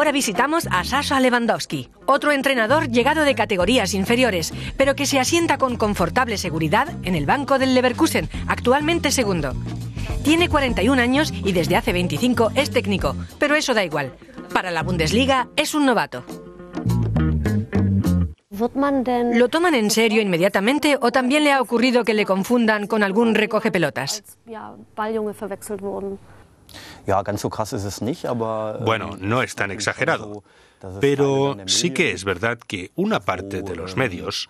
ahora visitamos a Sasha Lewandowski, otro entrenador llegado de categorías inferiores, pero que se asienta con confortable seguridad en el banco del Leverkusen, actualmente segundo. Tiene 41 años y desde hace 25 es técnico, pero eso da igual. Para la Bundesliga es un novato. ¿Lo toman en serio inmediatamente o también le ha ocurrido que le confundan con algún recoge pelotas? Äh, bueno, no es tan exagerado. Pero sí que es verdad que una parte de los ähm, medios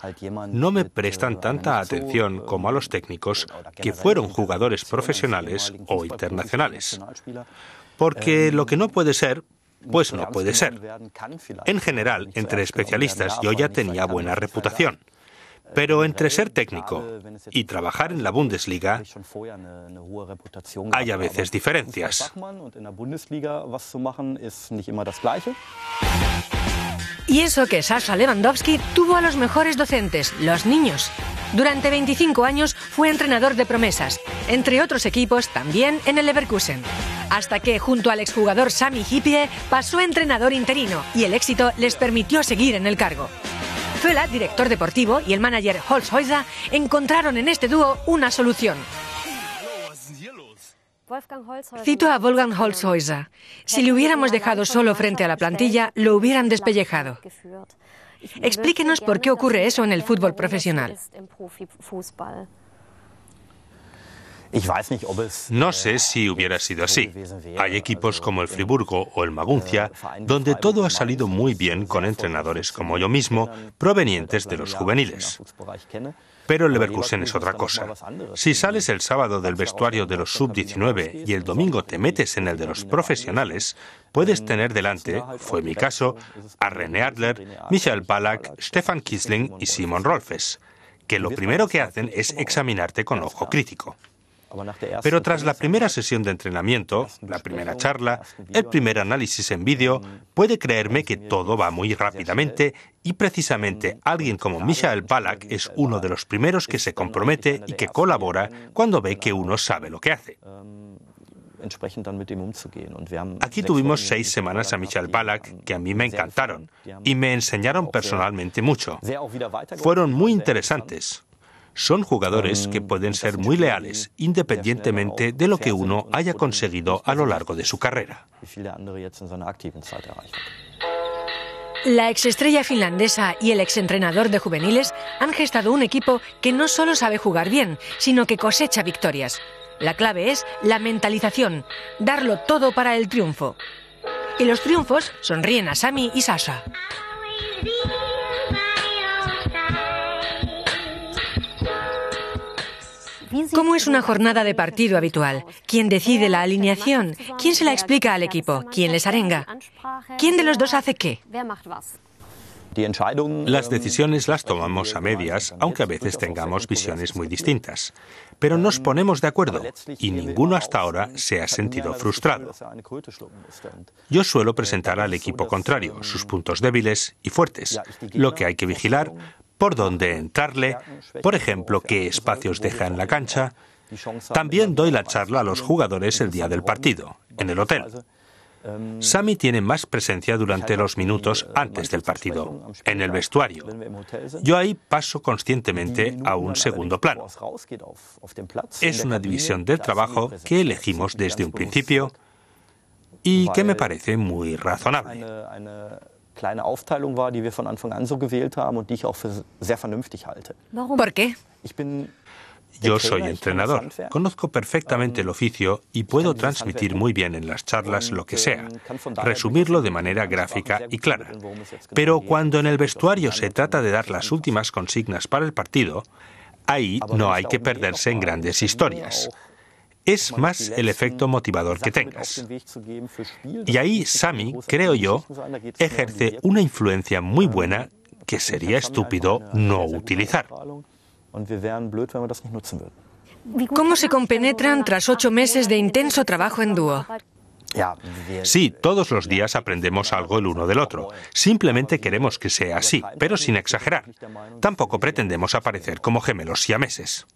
no me prestan äh, tanta atención ähm, como a los técnicos que fueron jugadores profesionales o internacionales. Porque ähm, lo que no puede ser, pues no puede ser. En general, entre especialistas yo ya tenía buena reputación. Pero entre ser técnico y trabajar en la Bundesliga hay a veces diferencias. Y eso que Sasha Lewandowski tuvo a los mejores docentes, los niños. Durante 25 años fue entrenador de promesas, entre otros equipos también en el Leverkusen. Hasta que, junto al exjugador Sami Hippie, pasó entrenador interino y el éxito les permitió seguir en el cargo. Fela, director deportivo, y el manager Holzhäuser encontraron en este dúo una solución. Cito a Wolfgang Holzhäuser. Si le hubiéramos dejado solo frente a la plantilla, lo hubieran despellejado. Explíquenos por qué ocurre eso en el fútbol profesional. No sé si äh, hubiera sido así. Hay equipos como el Friburgo o el Maguncia, donde todo ha salido muy bien con entrenadores como yo mismo, provenientes de los juveniles. Pero el Leverkusen es otra cosa. Si sales el sábado del vestuario de los sub-19 y el domingo te metes en el de los profesionales, puedes tener delante, fue mi caso, a René Adler, Michael Ballack, Stefan Kisling y Simon Rolfes, que lo primero que hacen es examinarte con ojo crítico. Pero tras la primera sesión de entrenamiento, la primera charla, el primer análisis en vídeo, puede creerme que todo va muy rápidamente y precisamente alguien como Michael Balak es uno de los primeros que se compromete y que colabora cuando ve que uno sabe lo que hace. Aquí tuvimos seis semanas a Michael Balak que a mí me encantaron y me enseñaron personalmente mucho. Fueron muy interesantes son jugadores que pueden ser muy leales independientemente de lo que uno haya conseguido a lo largo de su carrera. La exestrella finlandesa y el exentrenador de juveniles han gestado un equipo que no solo sabe jugar bien, sino que cosecha victorias. La clave es la mentalización, darlo todo para el triunfo. Y los triunfos sonríen a Sami y Sasha. ¿Cómo es una jornada de partido habitual? ¿Quién decide la alineación? ¿Quién se la explica al equipo? ¿Quién les arenga? ¿Quién de los dos hace qué? Las decisiones las tomamos a medias, aunque a veces tengamos visiones muy distintas. Pero nos ponemos de acuerdo y ninguno hasta ahora se ha sentido frustrado. Yo suelo presentar al equipo contrario sus puntos débiles y fuertes, lo que hay que vigilar por dónde entrarle, por ejemplo, qué espacios deja en la cancha. También doy la charla a los jugadores el día del partido, en el hotel. Sami tiene más presencia durante los minutos eh, antes del partido, en el vestuario. Yo ahí paso conscientemente a un segundo plano. Es una división del trabajo que elegimos desde un principio y que me parece muy razonable. Yo soy entrenador, conozco perfectamente el ähm, oficio y puedo transmitir muy bien en las charlas lo que ähm, sea, resumirlo de manera gráfica y clara. Pero cuando en el vestuario se trata de dar las últimas consignas para el partido, ahí no hay que perderse en grandes historias es más el efecto motivador que tengas. Y ahí Sami, creo yo, um ejerce una influencia muy ähm, buena que sería estúpido no utilizar. ¿Cómo se compenetran tras ocho meses de este intenso trabajo en dúo? Sí, äh, todos los días aprendemos algo el uno del otro. Simplemente queremos que sea así, pero sin exagerar. Tampoco pretendemos aparecer como gemelos siameses.